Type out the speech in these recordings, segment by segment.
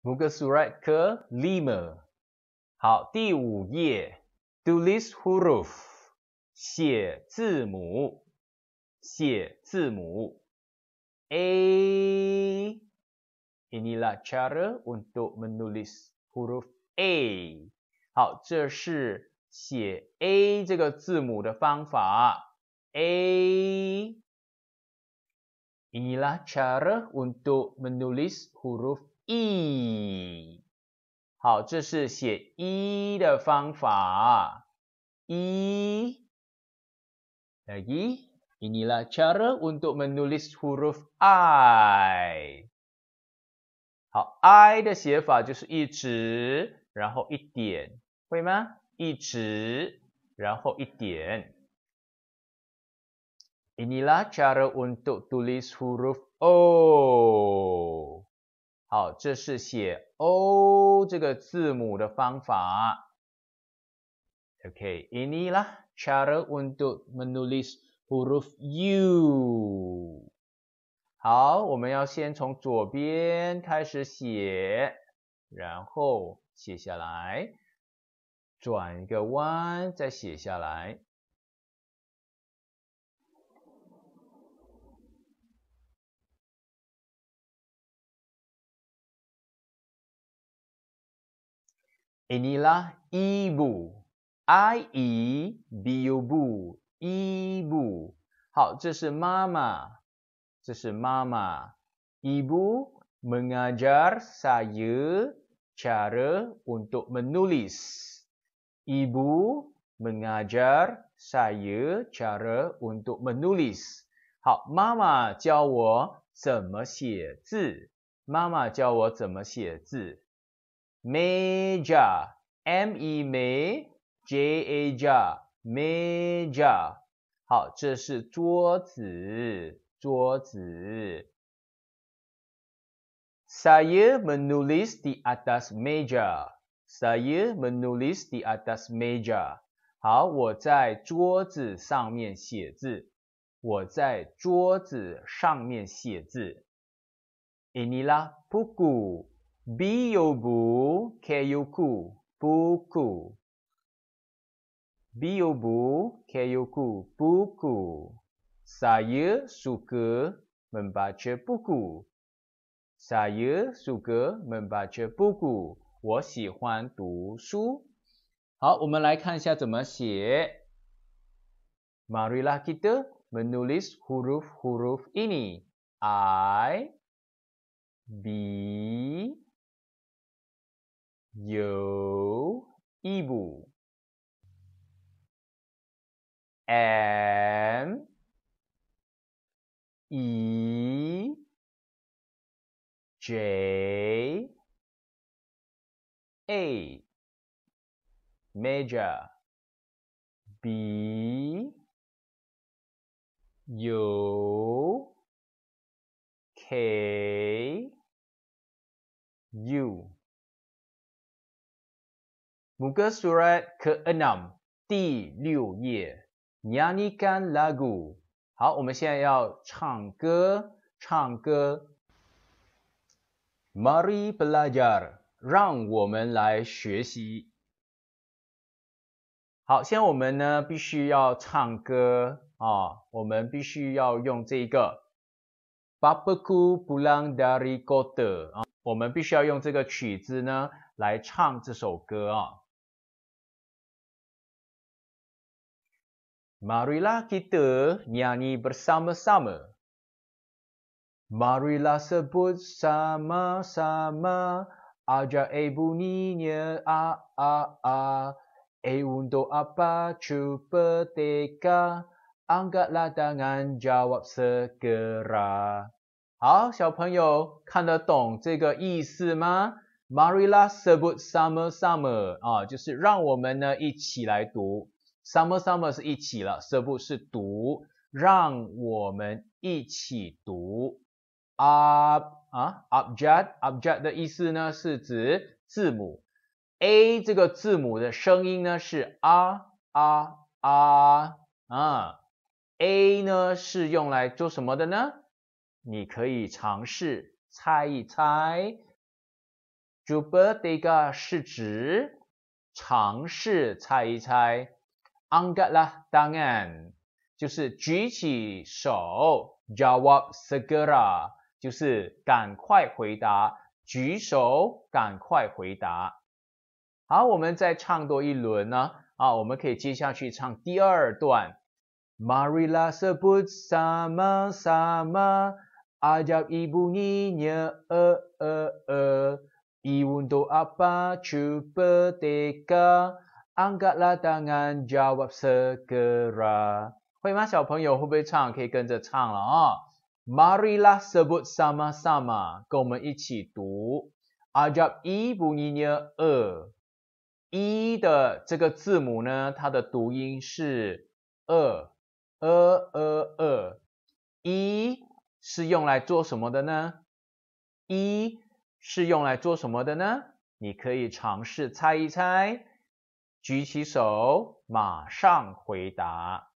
Muka surat ke lima. Hao, di wu ye. Tulis huruf. Xie zi mu. Xie zi mu. A. Inilah cara untuk menulis huruf A. Hao, zhe shi xie A zhege zi mu de fang fa. A. Inilah cara untuk menulis huruf e 好，这是写一的方法。一，来一。inilah cara untuk menulis huruf i。好，i 的写法就是一直，然后一点，会吗？一直，然后一点。inilah cara untuk tulis huruf o。好，这是写 O 这个字母的方法。OK，E 呢 c h a p t a r u n e two，Manus，l i huruf U。好，我们要先从左边开始写，然后写下来，转一个弯，再写下来。inilah ibu. I E B U B U 伊布，好，这是妈妈，这是妈妈。伊布 mengajar saya cara untuk menulis. Ibu mengajar saya cara untuk menulis。好，妈妈教我怎么写字。妈妈教我怎么写字。Major, M E M A J A Major，好，这是桌子，桌子。Saya menulis di atas meja, saya menulis di atas meja。好，我在桌子上面写字，我在桌子上面写字。Inilah buku。biobu keyoku buku. biobu keyoku buku. saya suka membaca buku saya suka membaca buku 我喜欢读书。好，我们来看一下怎么写。Marilah kita menulis huruf-huruf ini. I, B, Yo ibu. An e j a major b yo k u Muka surat ke-6, di l《母歌苏来克 a 南》第六页，a n lagu. 好，我们现在要唱歌，唱歌。Mari Belajar，让我们来学习。好，现在我们呢，必须要唱歌啊，我们必须要用这个《Babiku Bulang dari g o t a 啊，我们必须要用这个曲子呢，来唱这首歌啊。Marilah kita nyanyi bersama-sama. Marilah sebut sama-sama. Ajar e bunyinya a a a. E untuk apa cuba teka. Angkatlah tangan jawab segera. 好，小朋友看得懂这个意思吗？Marilah ha, sebut sama-sama 啊，就是让我们呢一起来读。Ha, Summer, summer 是一起了。这不是读，让我们一起读。Up 啊，object, object 的意思呢是指字母 A。这个字母的声音呢是啊啊啊啊。A 呢是用来做什么的呢？你可以尝试猜一猜。b i r t h d a 个是指，尝试猜一猜。Anggalah, dangan, 就是举起手。Jawab segera, 就是赶快回答。举手，赶快回答。好，我们再唱多一轮呢。啊，我们可以接下去唱第二段。Mari lah sebut sama-sama, a j a k ibu ni ye, eh, eh, eh. Iwundo apa c u b e r tega. Angkatlah 安格拉达安，Jawab segera，会吗？小朋友会不会唱？可以跟着唱了啊！Marilah sebut sama sama，跟我们一起读。Ajab i bunia y y e，e 的这个字母呢，它的读音是 e e e e。e 是用来做什么的呢？e 是用来做什么的呢？你可以尝试猜一猜。举起手，马上回答。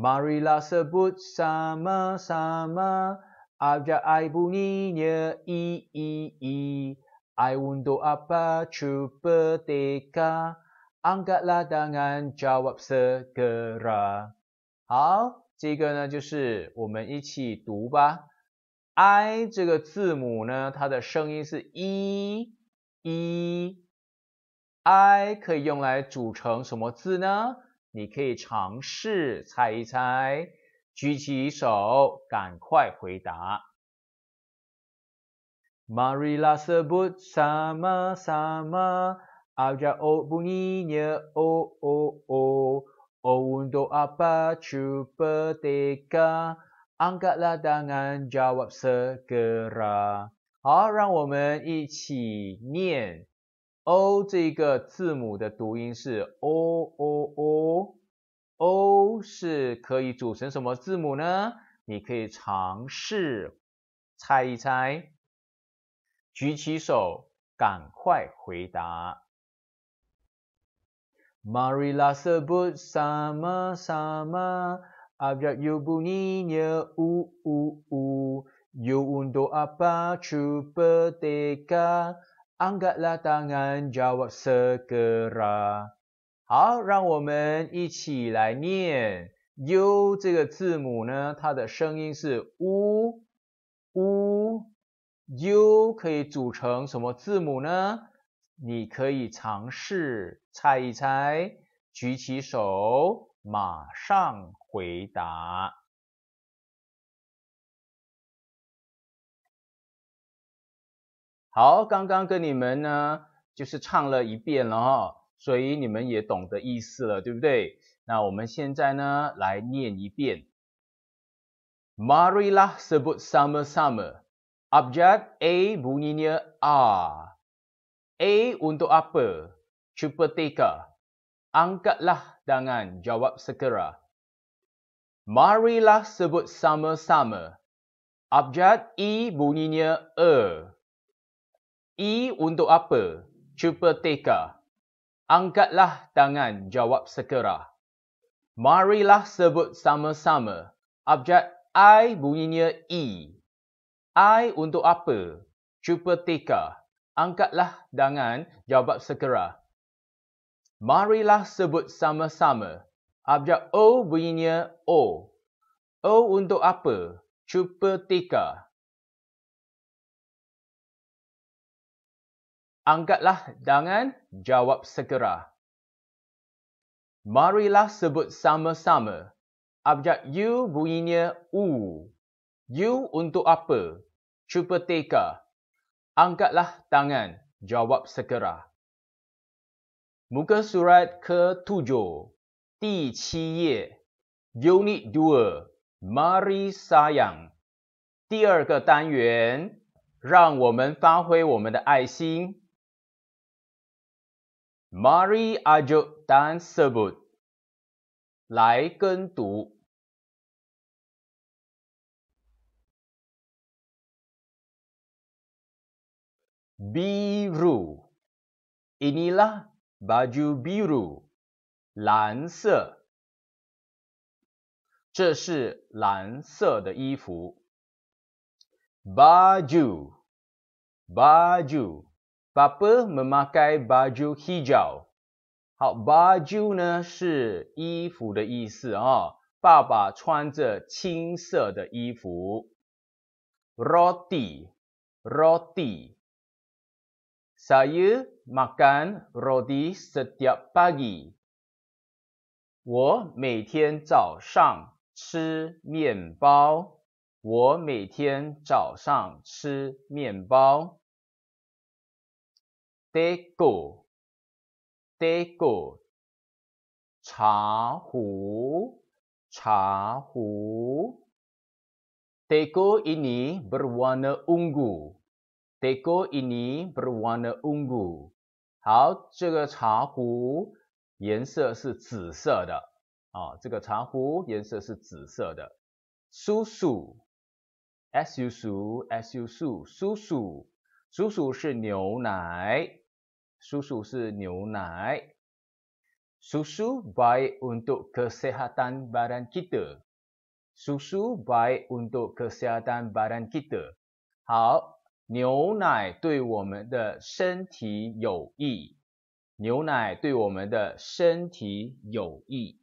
Marilasabut sama sama, aja ay bu nia n i i i, ay unda apa c u b e r deka, anggalah dangan jawab segera。好，这个呢就是我们一起读吧。i 这个字母呢，它的声音是 e e i，可以用来组成什么字呢？你可以尝试猜一猜，举起手，赶快回答。Anggala dangan jawab sega，好，让我们一起念。O 这个字母的读音是 O O O。O 是可以组成什么字母呢？你可以尝试猜一猜，举起手，赶快回答。Mari lasabut sama sama。Abjad Yobuninya uu u Yundo apa cipteka Angkatlah tangannya Jawab segala，好，让我们一起来念 U 这个字母呢，它的声音是 uu U 可以组成什么字母呢？你可以尝试猜一猜，举起手。马上回答。好，刚刚跟你们呢，就是唱了一遍了哈，所以你们也懂得意思了，对不对？那我们现在呢，来念一遍。Mari lah sebut summer summer, abjad a b u n i a y a, a untuk apa? c u p a t tika. angkatlah tangan jawab segera. Marilah sebut sama-sama. Abjad I bunyinya E. I untuk apa? Cuba teka. Angkatlah tangan jawab segera. Marilah sebut sama-sama. Abjad I bunyinya E. I untuk apa? Cuba teka. Angkatlah tangan jawab segera. Marilah sebut sama-sama. Abjad O bunyinya O. O untuk apa? Cuba tika. Angkatlah tangan, jawab segera. Marilah sebut sama-sama. Abjad U bunyinya U. U untuk apa? Cuba teka. Angkatlah tangan, jawab segera. Muka surat ke-7, di 7页，Unit Two，Mari Sayang，第二个单元，让我们发挥我们的爱心。Mari ajuk dan sebut，来跟读。Biru，inilah Baju biru，蓝色。这是蓝色的衣服。Baju，baju，apa memakai baju hijau？How baju 呢是衣服的意思啊。爸爸穿着青色的衣服。Roti，roti。Saya makan roti setiap pagi. 我每天早上吃面包。我每天早上吃面包。Teko, teko. 我每天早上吃面包。我每天早上吃面包。Tego, Teko ini berwarna ungu。t e k o ini berwarna ungu。好，这个茶壶颜色是紫色的啊。这个茶壶颜色是紫色的。Susu, susu, susu, susu。叔叔是牛奶，叔叔是牛奶。Susu baik untuk kesehatan badan kita。Susu baik untuk kesehatan badan kita。好。牛奶对我们的身体有益。牛奶对我们的身体有益。